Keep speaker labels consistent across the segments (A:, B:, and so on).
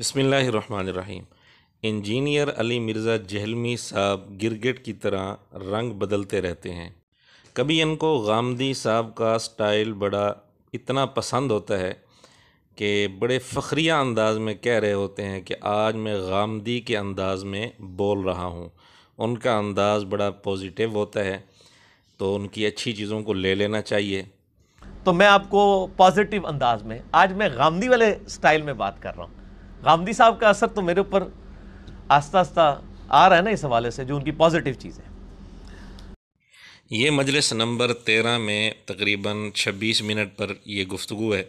A: बसमीम इंजीनियर अली मिर्ज़ा जहलमी साहब गिरगिट की तरह रंग बदलते रहते हैं कभी इनको गामदी साहब का स्टाइल बड़ा इतना पसंद होता है कि बड़े फ़खरिया अंदाज में कह रहे होते हैं कि आज मैं गामदी के अंदाज में बोल रहा हूँ उनका अंदाज़ बड़ा पॉजिटिव होता है तो उनकी अच्छी चीज़ों को ले लेना चाहिए
B: तो मैं आपको पॉजिटिव अंदाज में आज मैं गामदी वाले स्टाइल में बात कर रहा हूँ गांधी साहब का असर तो मेरे ऊपर आस्ता आस्ता आ रहा है ना इस हवाले से जो उनकी पॉजिटिव चीज़ है
A: ये मजलिस नंबर तेरह में तकरीबन छब्बीस मिनट पर यह गुफ्तु है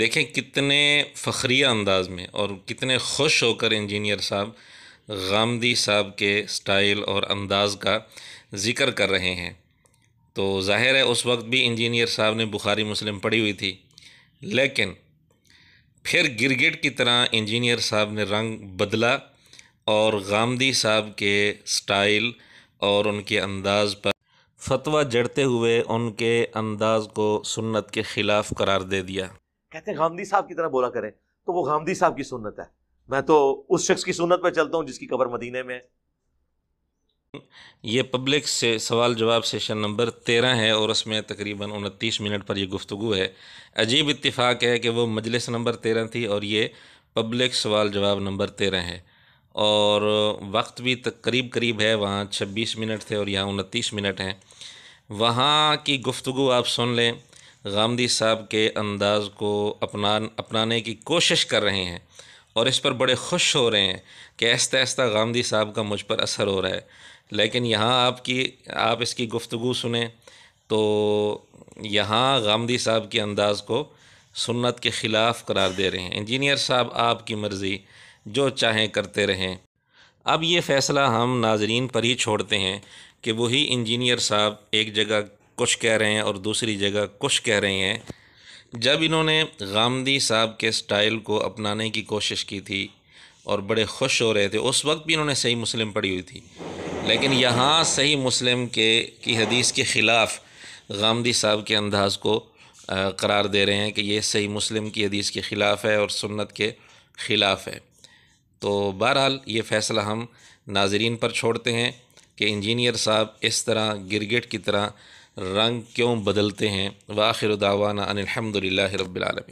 A: देखें कितने फ़खरिया अंदाज में और कितने खुश होकर इंजीनियर साहब गांधी साहब के स्टाइल और अंदाज़ का ज़िक्र कर रहे हैं तो जाहिर है उस वक्त भी इंजीनियर साहब ने बुखारी मुस्लिम पढ़ी हुई थी लेकिन फिर गिरगिट की तरह इंजीनियर साहब ने रंग बदला और गामदी साहब के स्टाइल और उनके अंदाज पर फतवा जड़ते हुए उनके अंदाज को सुन्नत के खिलाफ करार दे दिया
B: कहते हैं गांधी साहब की तरह बोला करें तो वो गांधी साहब की सुन्नत है मैं तो उस शख्स की सुन्नत पर चलता हूँ जिसकी कबर मदीने में है
A: ये पब्लिक से सवाल जवाब सेशन नंबर तेरह है और उसमें तकरीबन उनतीस मिनट पर यह गुफ्तु है अजीब इतफाक़ है कि वो मजलिस नंबर तेरह थी और ये पब्लिक सवाल जवाब नंबर तेरह है और वक्त भी करीब करीब है वहाँ छब्बीस मिनट थे और यहाँ उनतीस मिनट हैं वहाँ की गुफ्तु आप सुन लें गांधी साहब के अंदाज़ को अपना अपनाने की कोशिश कर रहे हैं और इस पर बड़े खुश हो रहे हैं कि आहिस्ता आहिस्ता गांधी साहब का मुझ पर असर हो रहा है लेकिन यहाँ आपकी आप इसकी गुफ्तु सुने तो यहाँ गांधी साहब के अंदाज़ को सुन्नत के ख़िलाफ़ करार दे रहे हैं इंजीनियर साहब आपकी मर्ज़ी जो चाहें करते रहें अब ये फ़ैसला हम नाजरीन पर ही छोड़ते हैं कि वही इंजीनियर साहब एक जगह कुछ कह रहे हैं और दूसरी जगह कुछ कह रहे हैं जब इन्होंने गांधी साहब के स्टाइल को अपनाने की कोशिश की थी और बड़े खुश हो रहे थे उस वक्त भी इन्होंने सही मुस्लिम पढ़ी हुई थी लेकिन यहाँ सही मुस्लिम के की हदीस के ख़िलाफ़ गांधी साहब के अंदाज़ को करार दे रहे हैं कि ये सही मुस्लिम की हदीस के ख़िलाफ़ है और सुन्नत के ख़िलाफ़ है तो बहरहाल ये फ़ैसला हम नाजरीन पर छोड़ते हैं कि इंजीनियर साहब इस तरह गिरगिट की तरह रंग क्यों बदलते हैं वाखिर दावाना अनिलहमदिल्ला रबालमी